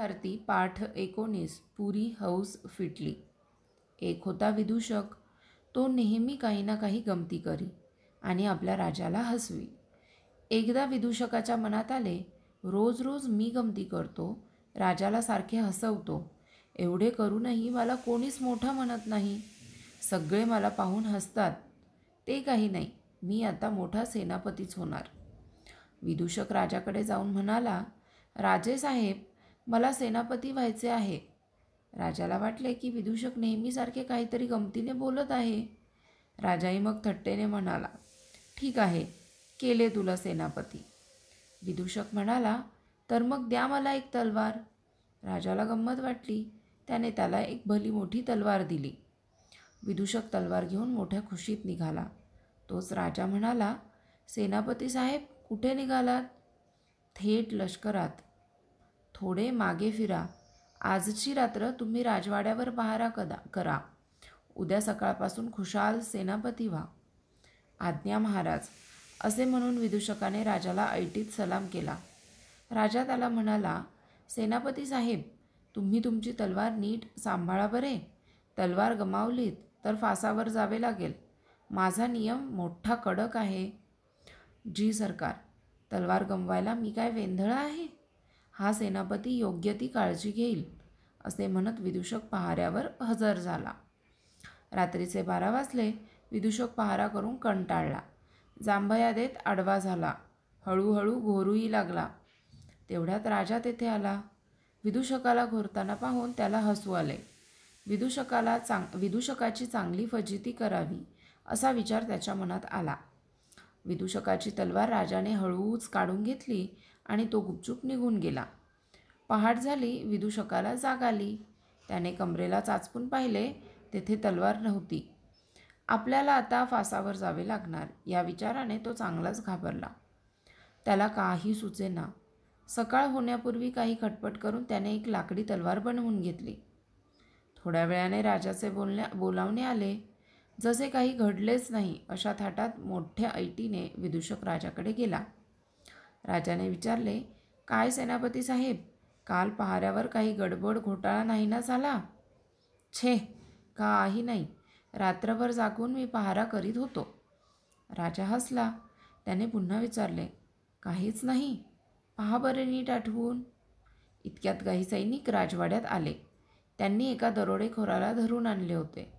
भारती पाठ एकोणीस पुरी हौस फिटली एक होता विदूषक तो नेहमी काही ना काही गमती करी आणि आपल्या राजाला हसवी एकदा विदूषकाच्या मनात आले रोज रोज मी गमती करतो राजाला सारखे हसवतो एवढे करूनही मला कोणीच मोठा म्हणत नाही सगळे मला पाहून हसतात ते काही नाही मी आता मोठा सेनापतीच होणार विदूषक राजाकडे जाऊन म्हणाला राजेसाहेब मला सेनापती व्हायचे आहे राजाला वाटले की विदूषक नेहमीसारखे काहीतरी गमतीने बोलत आहे राजाही मग थट्टेने म्हणाला ठीक आहे केले तुला सेनापती विदूषक म्हणाला तर मग द्या मला एक तलवार राजाला गंमत वाटली त्याने त्याला एक भली मोठी तलवार दिली विदूषक तलवार घेऊन मोठ्या खुशीत निघाला तोच राजा म्हणाला सेनापती साहेब कुठे निघालात थेट लष्करात थोडे मागे फिरा आजची रात्र तुम्ही राजवाड्यावर पहारा कदा करा उद्या सकाळपासून खुशाल सेनापती व्हा आज्ञा महाराज असे म्हणून विदूषकाने राजाला ऐटीत सलाम केला राजा त्याला म्हणाला सेनापती साहेब तुम्ही तुमची तलवार नीट सांभाळा बरे तलवार गमावलीत तर फासावर जावे लागेल माझा नियम मोठा कडक आहे जी सरकार तलवार गमवायला मी काय वेंधळा आहे हा सेनापती योग्य ती काळजी घेईल असे म्हणत विदूषक पहाऱ्यावर हजर झाला रात्रीचे बारा वाजले विदूषक पहारा करून कंटाळला जांभया देत आडवा झाला हळूहळू घोरूही लागला तेवढ्यात राजा तेथे आला विदूषकाला घोरताना पाहून त्याला हसू आले विदूषकाला चांग विदूषकाची चांगली फजिती करावी असा विचार त्याच्या मनात आला विदूषकाची तलवार राजाने हळूच काढून घेतली आणि तो गुपचूप निघून गेला पहाट झाली विदूषकाला जाग आली त्याने कमरेला चाचपून पाहिले तेथे तलवार नव्हती आपल्याला आता फासावर जावे लागणार या विचाराने तो चांगलाच घाबरला त्याला काही सुचेना सकाळ होण्यापूर्वी काही खटपट करून त्याने एक लाकडी तलवार बनवून घेतली थोड्या वेळाने राजाचे बोलण्या बोलावणे आले जसे काही घडलेच नाही अशा थाटात मोठ्या ऐटीने विदूषक राजाकडे गेला राजाने विचारले काय सेनापती साहेब काल पहाऱ्यावर काही गडबड घोटाळा नाही ना झाला छे काही नाही रात्रभर जागून मी पहारा करीत होतो राजा हसला त्याने पुन्हा विचारले काहीच नाही पहा बरे नीट आठवून इतक्यात काही सैनिक राजवाड्यात आले त्यांनी एका दरोडेखोराला धरून आणले होते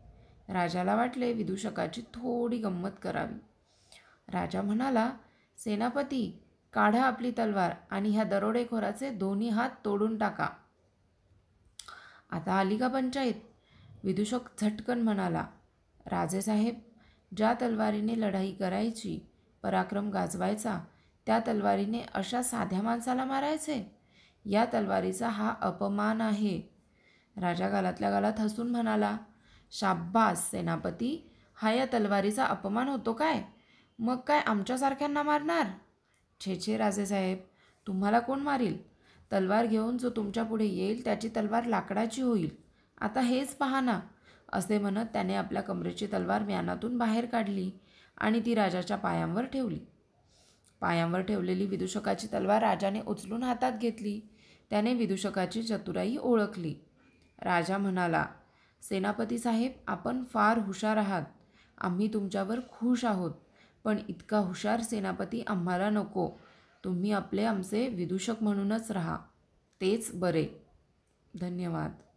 राजाला वाटले विदूषकाची थोडी गंमत करावी राजा म्हणाला सेनापती काढा आपली तलवार आणि ह्या दरोडेखोराचे दोन्ही हात तोडून टाका आता आली का पंचायत विदूषक झटकन म्हणाला राजेसाहेब ज्या तलवारीने लढाई करायची पराक्रम गाजवायचा त्या तलवारीने अशा साध्या माणसाला मारायचे या तलवारीचा हा अपमान आहे राजा गालातल्या गालात हसून म्हणाला शाब्बास सेनापती हा या तलवारीचा अपमान होतो काय मग काय आमच्यासारख्यांना मारणार छे छे राजेसाहेब तुम्हाला कोण मारील तलवार घेऊन जो तुमच्या पुढे येईल त्याची तलवार लाकडाची होईल आता हेच पहा ना असे म्हणत त्याने आपल्या कमरेची तलवार म्यानातून बाहेर काढली आणि ती राजाच्या पायांवर ठेवली पायांवर ठेवलेली विदूषकाची तलवार राजाने उचलून हातात घेतली त्याने विदूषकाची चतुराई ओळखली राजा म्हणाला सेनापती साहेब आपण फार हुशार आहात आम्ही तुमच्यावर खुश आहोत पण इतका हुशार सेनापती आम्हाला नको तुम्ही आपले आमचे विदूषक म्हणूनच राहा तेच बरे धन्यवाद